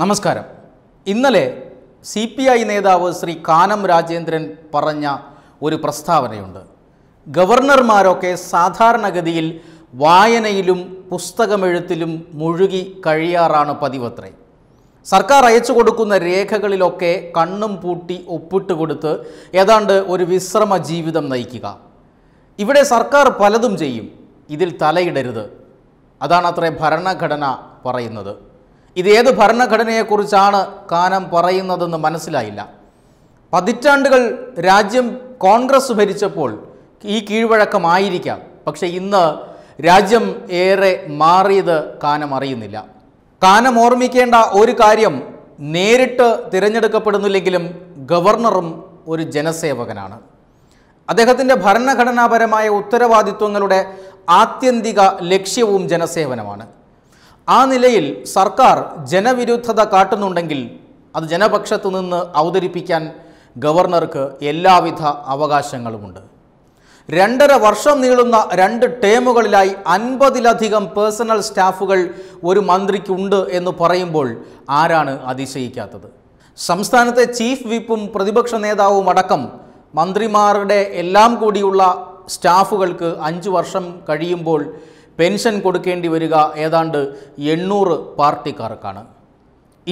നമസ്കാരം ഇന്നലെ C P I നേതാവ് ശ്രീ കാനം രാജേന്ദ്രൻ പറഞ്ഞ ഒരു പ്രസ്താവനയുണ്ട് ഗവർണർമാരൊക്കെ സാധാരണഗതിയിൽ വായനയിലും പുസ്തകമെഴുത്തിലും മുഴുകി കഴിയാറാണ് പതിവത്രേ സർക്കാർ അയച്ചു കൊടുക്കുന്ന രേഖകളിലൊക്കെ കണ്ണും പൂട്ടി ഒപ്പിട്ട് കൊടുത്ത് ഏതാണ്ട് ഒരു വിശ്രമ ജീവിതം നയിക്കുക ഇവിടെ സർക്കാർ പലതും ചെയ്യും ഇതിൽ തലയിടരുത് അതാണത്രേ ഭരണഘടന പറയുന്നത് ഇത് ഏത് ഭരണഘടനയെക്കുറിച്ചാണ് കാനം പറയുന്നതെന്ന് മനസ്സിലായില്ല പതിറ്റാണ്ടുകൾ രാജ്യം കോൺഗ്രസ് ഭരിച്ചപ്പോൾ ഈ കീഴ്വഴക്കമായിരിക്കാം പക്ഷേ ഇന്ന് രാജ്യം ഏറെ മാറിയത് കാനം അറിയുന്നില്ല കാനം ഓർമ്മിക്കേണ്ട ഒരു കാര്യം നേരിട്ട് തിരഞ്ഞെടുക്കപ്പെടുന്നില്ലെങ്കിലും ഗവർണറും ഒരു ജനസേവകനാണ് അദ്ദേഹത്തിൻ്റെ ഭരണഘടനാപരമായ ഉത്തരവാദിത്വങ്ങളുടെ ആത്യന്തിക ലക്ഷ്യവും ജനസേവനമാണ് ആ നിലയിൽ സർക്കാർ ജനവിരുദ്ധത കാട്ടുന്നുണ്ടെങ്കിൽ അത് ജനപക്ഷത്തു നിന്ന് അവതരിപ്പിക്കാൻ ഗവർണർക്ക് എല്ലാവിധ അവകാശങ്ങളുമുണ്ട് രണ്ടര വർഷം നീളുന്ന രണ്ട് ടേമുകളിലായി അൻപതിലധികം പേഴ്സണൽ സ്റ്റാഫുകൾ ഒരു മന്ത്രിക്കുണ്ട് എന്ന് പറയുമ്പോൾ ആരാണ് അതിശയിക്കാത്തത് സംസ്ഥാനത്തെ ചീഫ് വിപ്പും പ്രതിപക്ഷ നേതാവും അടക്കം മന്ത്രിമാരുടെ എല്ലാം കൂടിയുള്ള സ്റ്റാഫുകൾക്ക് അഞ്ച് വർഷം കഴിയുമ്പോൾ പെൻഷൻ കൊടുക്കേണ്ടി വരിക ഏതാണ്ട് എണ്ണൂറ് പാർട്ടിക്കാർക്കാണ്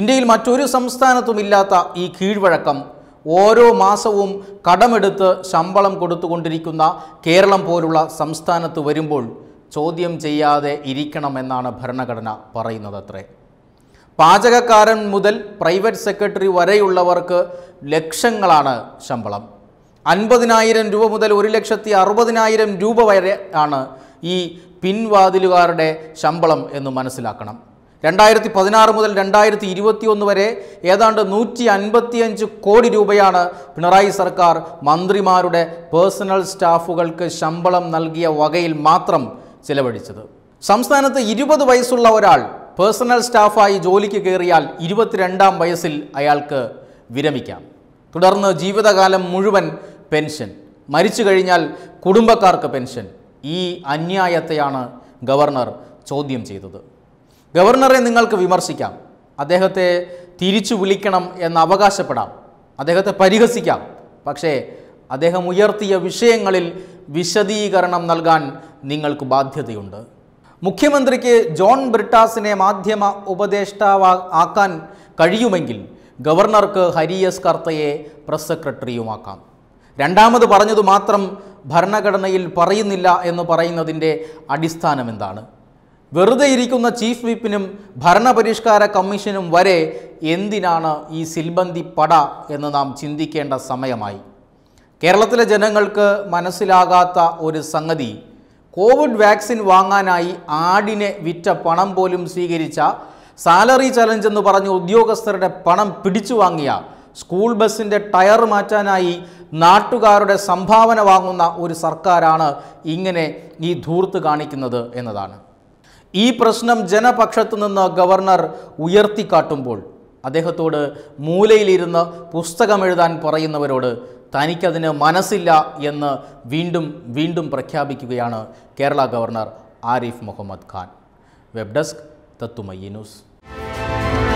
ഇന്ത്യയിൽ മറ്റൊരു സംസ്ഥാനത്തും ഇല്ലാത്ത ഈ കീഴ്വഴക്കം ഓരോ മാസവും കടമെടുത്ത് ശമ്പളം കൊടുത്തുകൊണ്ടിരിക്കുന്ന കേരളം പോലുള്ള സംസ്ഥാനത്ത് വരുമ്പോൾ ചോദ്യം ചെയ്യാതെ ഇരിക്കണമെന്നാണ് ഭരണഘടന പറയുന്നത് അത്രേ പാചകക്കാരൻ മുതൽ പ്രൈവറ്റ് സെക്രട്ടറി വരെയുള്ളവർക്ക് ലക്ഷങ്ങളാണ് ശമ്പളം അൻപതിനായിരം രൂപ മുതൽ ഒരു ലക്ഷത്തി അറുപതിനായിരം രൂപ വരെ ആണ് ഈ പിൻവാതിലുകാരുടെ ശമ്പളം എന്ന് മനസ്സിലാക്കണം രണ്ടായിരത്തി പതിനാറ് മുതൽ രണ്ടായിരത്തി ഇരുപത്തി ഒന്ന് വരെ ഏതാണ്ട് നൂറ്റി അൻപത്തിയഞ്ച് കോടി രൂപയാണ് പിണറായി സർക്കാർ മന്ത്രിമാരുടെ പേഴ്സണൽ സ്റ്റാഫുകൾക്ക് ശമ്പളം നൽകിയ വകയിൽ മാത്രം ചിലവഴിച്ചത് സംസ്ഥാനത്ത് ഇരുപത് വയസ്സുള്ള ഒരാൾ പേഴ്സണൽ സ്റ്റാഫായി ജോലിക്ക് കയറിയാൽ ഇരുപത്തിരണ്ടാം വയസ്സിൽ അയാൾക്ക് വിരമിക്കാം തുടർന്ന് ജീവിതകാലം മുഴുവൻ പെൻഷൻ മരിച്ചു കഴിഞ്ഞാൽ കുടുംബക്കാർക്ക് പെൻഷൻ ഈ അന്യായത്തെയാണ് ഗവർണർ ചോദ്യം ചെയ്തത് ഗവർണറെ നിങ്ങൾക്ക് വിമർശിക്കാം അദ്ദേഹത്തെ തിരിച്ചു വിളിക്കണം എന്ന് അവകാശപ്പെടാം അദ്ദേഹത്തെ പരിഹസിക്കാം പക്ഷേ അദ്ദേഹം ഉയർത്തിയ വിഷയങ്ങളിൽ വിശദീകരണം നൽകാൻ നിങ്ങൾക്ക് ബാധ്യതയുണ്ട് മുഖ്യമന്ത്രിക്ക് ജോൺ ബ്രിട്ടാസിനെ മാധ്യമ ഉപദേഷ്ടാവ് ആക്കാൻ കഴിയുമെങ്കിൽ ഗവർണർക്ക് എസ് കർത്തയെ പ്രസ് സെക്രട്ടറിയുമാക്കാം രണ്ടാമത് പറഞ്ഞതു മാത്രം ഭരണഘടനയിൽ പറയുന്നില്ല എന്ന് പറയുന്നതിൻ്റെ അടിസ്ഥാനം എന്താണ് വെറുതെ ഇരിക്കുന്ന ചീഫ് വിപ്പിനും ഭരണപരിഷ്കാര കമ്മീഷനും വരെ എന്തിനാണ് ഈ സിൽബന്തി പട എന്ന് നാം ചിന്തിക്കേണ്ട സമയമായി കേരളത്തിലെ ജനങ്ങൾക്ക് മനസ്സിലാകാത്ത ഒരു സംഗതി കോവിഡ് വാക്സിൻ വാങ്ങാനായി ആടിനെ വിറ്റ പണം പോലും സ്വീകരിച്ച സാലറി ചലഞ്ച് എന്ന് പറഞ്ഞ് ഉദ്യോഗസ്ഥരുടെ പണം പിടിച്ചു വാങ്ങിയ സ്കൂൾ ബസ്സിൻ്റെ ടയർ മാറ്റാനായി നാട്ടുകാരുടെ സംഭാവന വാങ്ങുന്ന ഒരു സർക്കാരാണ് ഇങ്ങനെ ഈ ധൂർത്ത് കാണിക്കുന്നത് എന്നതാണ് ഈ പ്രശ്നം ജനപക്ഷത്തു നിന്ന് ഗവർണർ ഉയർത്തിക്കാട്ടുമ്പോൾ അദ്ദേഹത്തോട് മൂലയിലിരുന്ന് പുസ്തകം പറയുന്നവരോട് തനിക്കതിന് മനസ്സില്ല എന്ന് വീണ്ടും വീണ്ടും പ്രഖ്യാപിക്കുകയാണ് Kerala governor Arif Muhammad Khan web desk തത്തുമയ്യ ന്യൂസ്